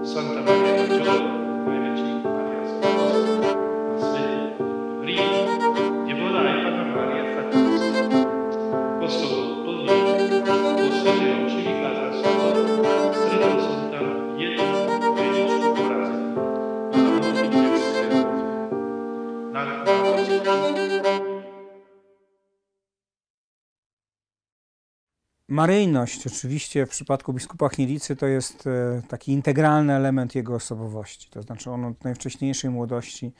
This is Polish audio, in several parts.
Santa Maria Maggiore, Ave Maria Maryjność oczywiście w przypadku biskupa Chnielicy to jest e, taki integralny element jego osobowości. To znaczy on od najwcześniejszej młodości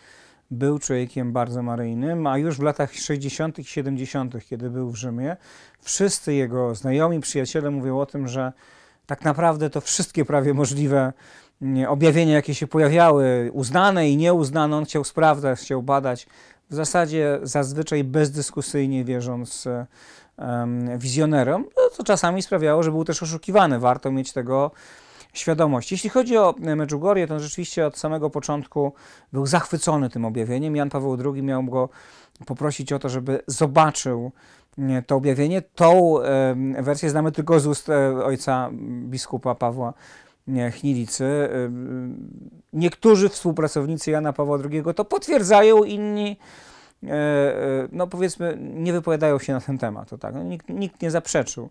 był człowiekiem bardzo maryjnym, a już w latach 60. i 70., kiedy był w Rzymie, wszyscy jego znajomi, przyjaciele mówią o tym, że tak naprawdę to wszystkie prawie możliwe mm, objawienia, jakie się pojawiały, uznane i nieuznane, on chciał sprawdzać, chciał badać. W zasadzie zazwyczaj bezdyskusyjnie wierząc e, wizjonerom, co czasami sprawiało, że był też oszukiwany. Warto mieć tego świadomość. Jeśli chodzi o Medjugorje, to rzeczywiście od samego początku był zachwycony tym objawieniem. Jan Paweł II miał go poprosić o to, żeby zobaczył to objawienie. Tą wersję znamy tylko z ust e, ojca biskupa Pawła Chnilicy. Niektórzy współpracownicy Jana Pawła II to potwierdzają, inni E, e, no powiedzmy, nie wypowiadają się na ten temat. To tak. No nikt, nikt, nie zaprzeczył.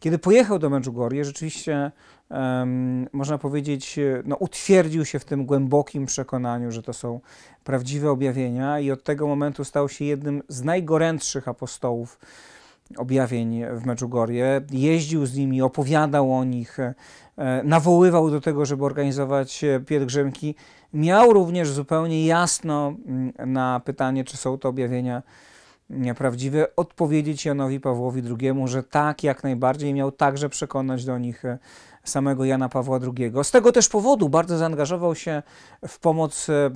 Kiedy pojechał do Medjugorje, rzeczywiście um, można powiedzieć, no, utwierdził się w tym głębokim przekonaniu, że to są prawdziwe objawienia i od tego momentu stał się jednym z najgorętszych apostołów objawień w Medjugorje. Jeździł z nimi, opowiadał o nich, e, nawoływał do tego, żeby organizować e, pielgrzymki. Miał również zupełnie jasno mm, na pytanie, czy są to objawienia prawdziwe, odpowiedzieć Janowi Pawłowi II, że tak, jak najbardziej miał także przekonać do nich e, samego Jana Pawła II. Z tego też powodu bardzo zaangażował się w pomoc e,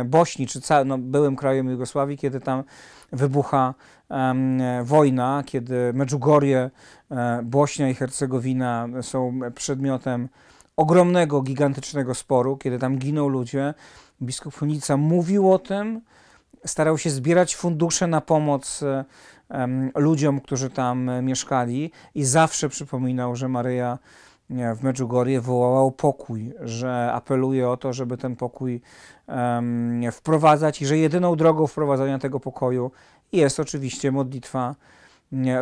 e, Bośni, czy całym no, byłym krajem Jugosławii, kiedy tam wybucha um, wojna, kiedy Medjugorje, Bośnia i Hercegowina są przedmiotem ogromnego, gigantycznego sporu, kiedy tam giną ludzie. Biskup Funica mówił o tym, starał się zbierać fundusze na pomoc e, ludziom, którzy tam e, mieszkali i zawsze przypominał, że Maryja e, w Medjugorje wołała o pokój, że apeluje o to, żeby ten pokój wprowadzać i że jedyną drogą wprowadzania tego pokoju jest oczywiście modlitwa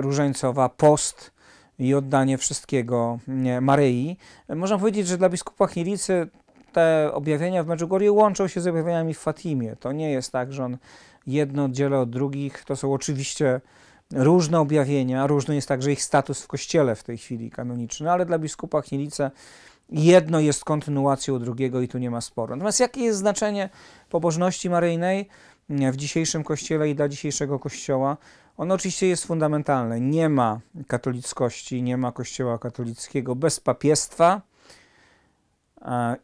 różańcowa, post i oddanie wszystkiego Maryi. Można powiedzieć, że dla biskupa Chilicy te objawienia w Medjugorje łączą się z objawieniami w Fatimie. To nie jest tak, że on jedno oddziela od drugich. To są oczywiście różne objawienia, różny jest także ich status w kościele w tej chwili kanoniczny, ale dla biskupa Chmielica jedno jest kontynuacją drugiego i tu nie ma sporu. Natomiast jakie jest znaczenie pobożności maryjnej mm, w dzisiejszym kościele i dla dzisiejszego kościoła? Ono oczywiście jest fundamentalne. Nie ma katolickości, nie ma kościoła katolickiego bez papiestwa,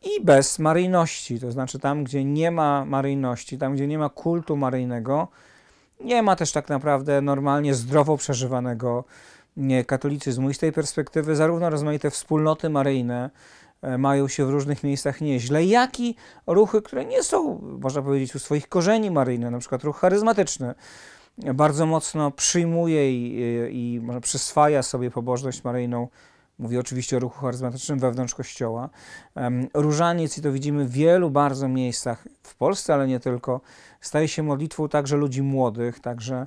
i bez maryjności, to znaczy tam, gdzie nie ma maryjności, tam, gdzie nie ma kultu maryjnego, nie ma też tak naprawdę normalnie zdrowo przeżywanego katolicyzmu. I z tej perspektywy zarówno rozmaite wspólnoty maryjne e, mają się w różnych miejscach nieźle, jak i ruchy, które nie są, można powiedzieć, u swoich korzeni maryjne, na przykład ruch charyzmatyczny, bardzo mocno przyjmuje i, e, i może przyswaja sobie pobożność maryjną Mówię oczywiście o ruchu charyzmatycznym wewnątrz Kościoła. Różaniec, i to widzimy w wielu bardzo miejscach w Polsce, ale nie tylko, staje się modlitwą także ludzi młodych, także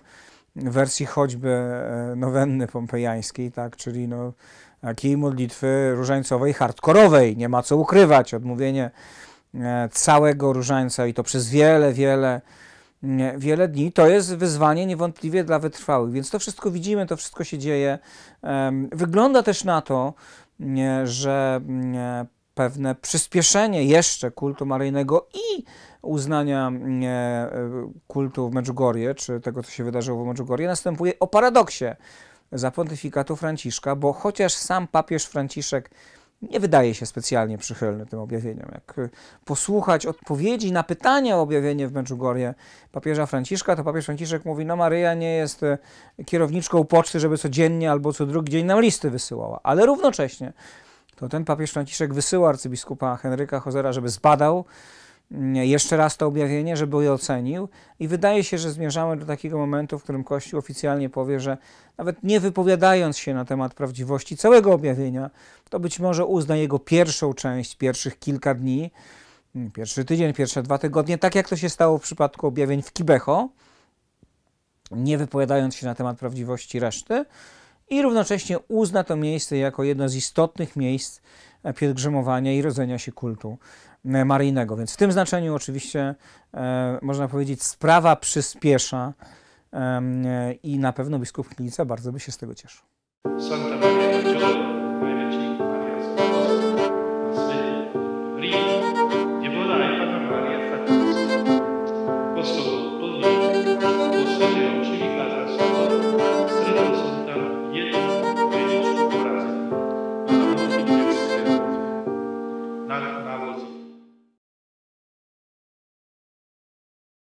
w wersji choćby e, nowenny pompejańskiej, tak, czyli no, takiej modlitwy różańcowej, hardkorowej, nie ma co ukrywać, odmówienie e, całego różańca i to przez wiele, wiele wiele dni. To jest wyzwanie niewątpliwie dla wytrwałych, więc to wszystko widzimy, to wszystko się dzieje. Wygląda też na to, że pewne przyspieszenie jeszcze kultu maryjnego i uznania e, kultu w Medjugorje, czy tego, co się wydarzyło w Medjugorje, następuje o paradoksie za pontyfikatu Franciszka, bo chociaż sam papież Franciszek nie wydaje się specjalnie przychylny tym objawieniom. Jak y, posłuchać odpowiedzi na pytania o objawienie w Meczugorje papieża Franciszka, to papież Franciszek mówi, no Maryja nie jest y, kierowniczką poczty, żeby codziennie albo co drugi dzień nam listy wysyłała, ale równocześnie to ten papież Franciszek wysyła arcybiskupa Henryka Hozera, żeby zbadał, jeszcze raz to objawienie, żeby je ocenił. I wydaje się, że zmierzamy do takiego momentu, w którym Kościół oficjalnie powie, że nawet nie wypowiadając się na temat prawdziwości całego objawienia, to być może uzna jego pierwszą część, pierwszych kilka dni, pierwszy tydzień, pierwsze dwa tygodnie, tak jak to się stało w przypadku objawień w Kibeho, nie wypowiadając się na temat prawdziwości reszty, i równocześnie uzna to miejsce jako jedno z istotnych miejsc e, pielgrzymowania i rodzenia się kultu e, maryjnego. Więc w tym znaczeniu oczywiście e, można powiedzieć sprawa przyspiesza i na pewno biskup Klica bardzo by się z tego cieszył.